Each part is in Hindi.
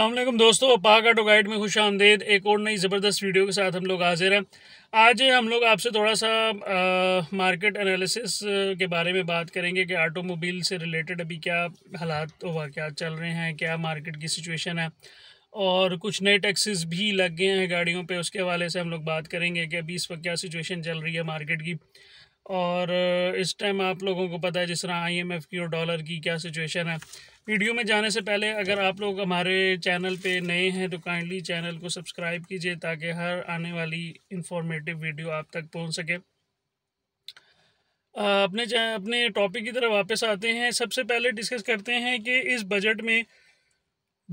अल्लाम दोस्तों पाक ऑटो गाइड में खुश आमदेद एक और नई ज़बरदस्त वीडियो के साथ हम लोग हाजिर हैं आज हम लोग आपसे थोड़ा सा आ, मार्केट एनालिसिस के बारे में बात करेंगे कि ऑटोमोबाइल से रिलेटेड अभी क्या हालात क्या चल रहे हैं क्या मार्केट की सिचुएशन है और कुछ नए टैक्सेस भी लग गए हैं गाड़ियों पर उसके हवाले से हम लोग बात करेंगे कि अभी इस वक्त क्या सिचुएशन चल रही है मार्केट की और इस टाइम आप लोगों को पता है जिस तरह आई की और डॉलर की क्या सिचुएशन है वीडियो में जाने से पहले अगर आप लोग हमारे चैनल पे नए हैं तो काइंडली चैनल को सब्सक्राइब कीजिए ताकि हर आने वाली इंफॉर्मेटिव वीडियो आप तक पहुंच सके अपने अपने टॉपिक की तरफ वापस आते हैं सबसे पहले डिस्कस करते हैं कि इस बजट में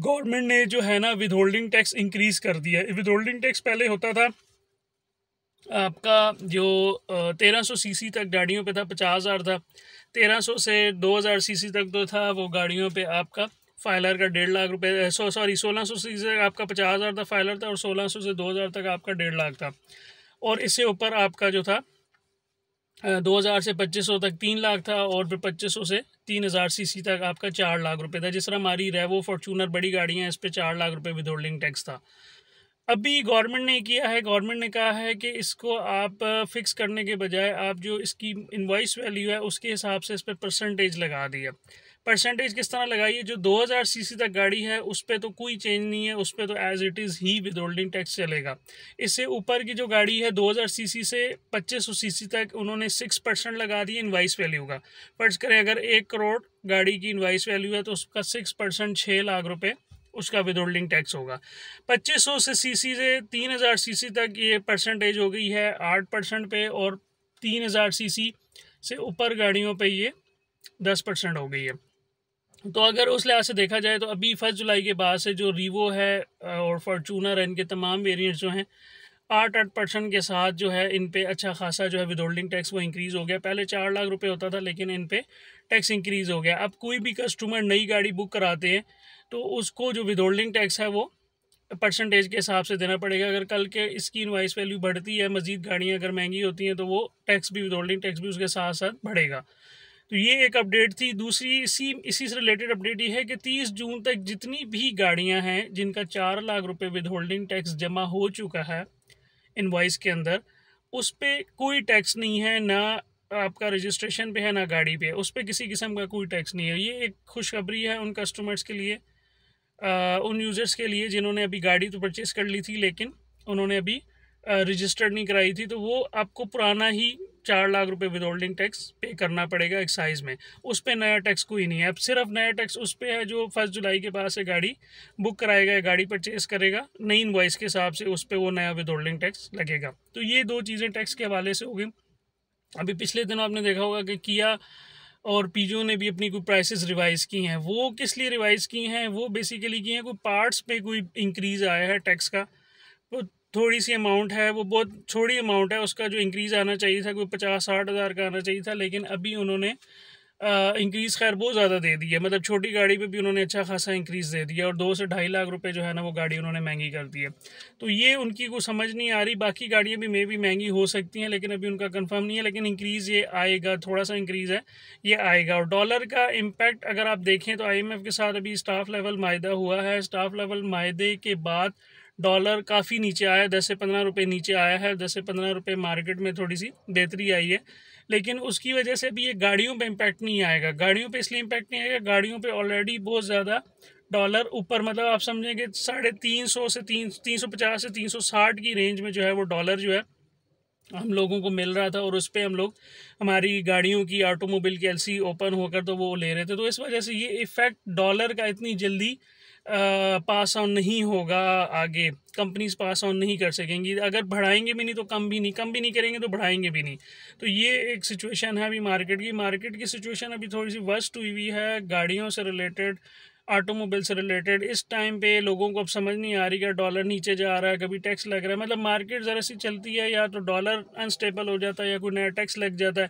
गवर्नमेंट ने जो है ना विद होल्डिंग टैक्स इंक्रीज़ कर दिया है विद होल्डिंग टैक्स पहले होता था आपका जो तेरह सौ सी तक गाड़ियों पे था पचास हज़ार था तेरह सौ से दो हज़ार सी तक तो था वो गाड़ियों पे आपका फाइलर का डेढ़ लाख रुपए सो सॉरी सोलह सौ सी तक आपका पचास हज़ार था फाइलर था और सोलह सौ से दो हज़ार तक आपका डेढ़ लाख था और इससे ऊपर आपका जो था दो हज़ार से पच्चीस सौ तक तीन लाख था और फिर पच्चीस सौ से तीन हज़ार सी सी तक आपका चार लाख रुपये था जिस तरह हमारी रेवो फॉर्चूनर बड़ी गाड़ियाँ इस पर चार लाख रुपये विद होल्डिंग टैक्स था अभी गवर्नमेंट ने किया है गवर्नमेंट ने कहा है कि इसको आप फिक्स करने के बजाय आप जो इसकी इन्वाइस वैल्यू है उसके हिसाब से इस पर परसेंटेज लगा दिया परसेंटेज किस तरह लगाइए जो 2000 सीसी तक गाड़ी है उस पर तो कोई चेंज नहीं है उस पर तो एज इट इज़ ही विद होल्डिंग टैक्स चलेगा इससे ऊपर की जो गाड़ी है 2000 सीसी से 2500 सीसी तक उन्होंने 6 परसेंट लगा दिया इन्वाइस वैल्यू का फर्ज करें अगर एक करोड़ गाड़ी की इन्वाइस वैल्यू है तो उसका सिक्स परसेंट छः लाख रुपये उसका विदहोल्डिंग टैक्स होगा 2500 से सीसी से 3000 सीसी तक ये परसेंटेज हो गई है आठ परसेंट पे और 3000 सीसी से ऊपर गाड़ियों पे ये दस परसेंट हो गई है तो अगर उस लिहाज से देखा जाए तो अभी फर्स्ट जुलाई के बाद से जो रीवो है और फॉर्चूनर है इनके तमाम वेरियंट्स जो हैं आठ आठ परसेंट के साथ जो है इन पे अच्छा खासा जो है विदहोल्डिंग टैक्स वो इंक्रीज़ हो गया पहले चार लाख रुपए होता था लेकिन इन पे टैक्स इंक्रीज़ हो गया अब कोई भी कस्टमर नई गाड़ी बुक कराते हैं तो उसको जो विदहोल्डिंग टैक्स है वो परसेंटेज के हिसाब से देना पड़ेगा अगर कल के इसकी इन्वाइस वैल्यू बढ़ती है मजीद गाड़ियाँ अगर महंगी होती हैं तो वो टैक्स भी विद टैक्स भी उसके साथ साथ बढ़ेगा तो ये एक अपडेट थी दूसरी इसी इसी से रिलेटेड अपडेट ये है कि 30 जून तक जितनी भी गाड़ियां हैं जिनका चार लाख रुपए विद होल्डिंग टैक्स जमा हो चुका है इन्वाइस के अंदर उस पर कोई टैक्स नहीं है ना आपका रजिस्ट्रेशन पे है ना गाड़ी पे उस पर किसी किस्म का कोई टैक्स नहीं है ये एक खुशखबरी है उन कस्टमर्स के लिए उन यूज़र्स के लिए जिन्होंने अभी गाड़ी तो परचेज़ कर ली थी लेकिन उन्होंने अभी रजिस्टर्ड नहीं कराई थी तो वो आपको पुराना ही चार लाख रुपए होल्डिंग टैक्स पे करना पड़ेगा एक्साइज में उस पर नया टैक्स कोई नहीं है अब सिर्फ नया टैक्स उस पर है जो फर्स्ट जुलाई के पास से गाड़ी बुक कराएगा या गाड़ी परचेस करेगा नई इन्वाइस के हिसाब से उस पर वो नया होल्डिंग टैक्स लगेगा तो ये दो चीज़ें टैक्स के हवाले से हो गई अभी पिछले दिनों आपने देखा होगा कि किया और पीजीओ ने भी अपनी कोई प्राइसेस रिवाइज़ की हैं वो किस लिए रिवाइज़ की हैं वो बेसिकली की हैं कोई पार्ट्स पे कोई इंक्रीज़ आया है टैक्स का वो थोड़ी सी अमाउंट है वो बहुत छोटी अमाउंट है उसका जो इंक्रीज़ आना चाहिए था कोई पचास साठ हज़ार का आना चाहिए था लेकिन अभी उन्होंने इंक्रीज़ खैर बहुत ज़्यादा दे दी है मतलब छोटी गाड़ी पे भी उन्होंने अच्छा खासा इंक्रीज़ दे दिया और दो से ढाई लाख रुपए जो है ना वो गाड़ी उन्होंने महंगी कर दी है तो ये उनकी को समझ नहीं आ रही बाकी गाड़ियाँ भी मे भी महंगी हो सकती हैं लेकिन अभी उनका कन्फर्म नहीं है लेकिन इंक्रीज़ ये आएगा थोड़ा सा इंक्रीज़ है ये आएगा और डॉलर का इम्पैक्ट अगर आप देखें तो आई के साथ अभी स्टाफ लेवल माहा हुआ है स्टाफ लेवल माहे के बाद डॉलर काफ़ी नीचे आया दस से पंद्रह रुपये नीचे आया है दस से पंद्रह रुपये मार्केट में थोड़ी सी बेहतरी आई है लेकिन उसकी वजह से भी ये गाड़ियों पे इम्पैक्ट नहीं आएगा गाड़ियों पे इसलिए इम्पैक्ट नहीं आएगा गाड़ियों पे ऑलरेडी बहुत ज़्यादा डॉलर ऊपर मतलब आप समझेंगे साढ़े तीन सौ से तीन तीन सौ पचास से तीन सौ साठ की रेंज में जो है वो डॉलर जो है हम लोगों को मिल रहा था और उस पर हम लोग हमारी गाड़ियों की ऑटोमोबाइल की एलसी ओपन होकर तो वो ले रहे थे तो इस वजह से ये इफ़ेक्ट डॉलर का इतनी जल्दी पास ऑन नहीं होगा आगे कंपनीज पास ऑन नहीं कर सकेंगी अगर बढ़ाएंगे भी नहीं तो कम भी नहीं कम भी नहीं करेंगे तो बढ़ाएंगे भी नहीं तो ये एक सिचुएशन है अभी मार्केट की मार्केट की सिचुएशन अभी थोड़ी सी वर्स्ट हुई हुई है गाड़ियों से रिलेटेड ऑटोमोबाइल से रिलेटेड इस टाइम पे लोगों को अब समझ नहीं आ रही क्या डॉलर नीचे जा रहा है कभी टैक्स लग रहा है मतलब मार्केट ज़रा सी चलती है या तो डॉलर अनस्टेबल हो जाता है या कोई नया टैक्स लग जाता है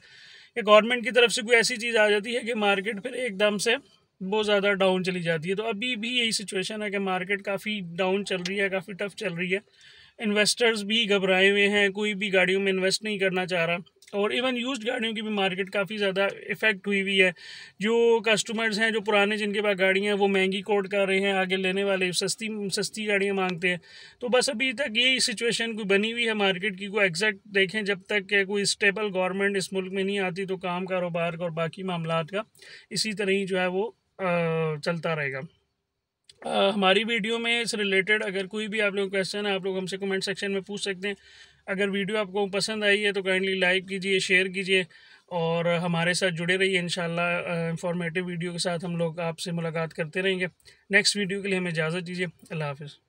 या गवर्नमेंट की तरफ से कोई ऐसी चीज़ आ जाती है कि मार्केट फिर एकदम से बहुत ज़्यादा डाउन चली जाती है तो अभी भी यही सिचुएशन है कि मार्केट काफ़ी डाउन चल रही है काफ़ी टफ चल रही है इन्वेस्टर्स भी घबराए हुए हैं कोई भी गाड़ियों में इन्वेस्ट नहीं करना चाह रहा और इवन यूज्ड गाड़ियों की भी मार्केट काफ़ी ज़्यादा इफ़ेक्ट हुई हुई है जो कस्टमर्स हैं जो पुराने जिनके पास गाड़ियाँ हैं वो महंगी कोट कर रहे हैं आगे लेने वाले सस्ती सस्ती गाड़ियाँ मांगते हैं तो बस अभी तक यही सिचुएशन कोई बनी हुई है मार्केट की कोई एग्जैक्ट देखें जब तक कि कोई स्टेबल गवर्नमेंट इस मुल्क में नहीं आती तो काम कारोबार और बाकी मामला का इसी तरह ही जो है वो चलता रहेगा हमारी वीडियो में इस रिलेटेड अगर कोई भी आप लोग क्वेश्चन है आप लोग हमसे कमेंट सेक्शन में पूछ सकते हैं अगर वीडियो आपको पसंद आई है तो काइंडली लाइक कीजिए शेयर कीजिए और हमारे साथ जुड़े रहिए इन इंफॉर्मेटिव वीडियो के साथ हम लोग आपसे मुलाकात करते रहेंगे नेक्स्ट वीडियो के लिए हमें इजाज़त दीजिए अल्लाह हाफिज़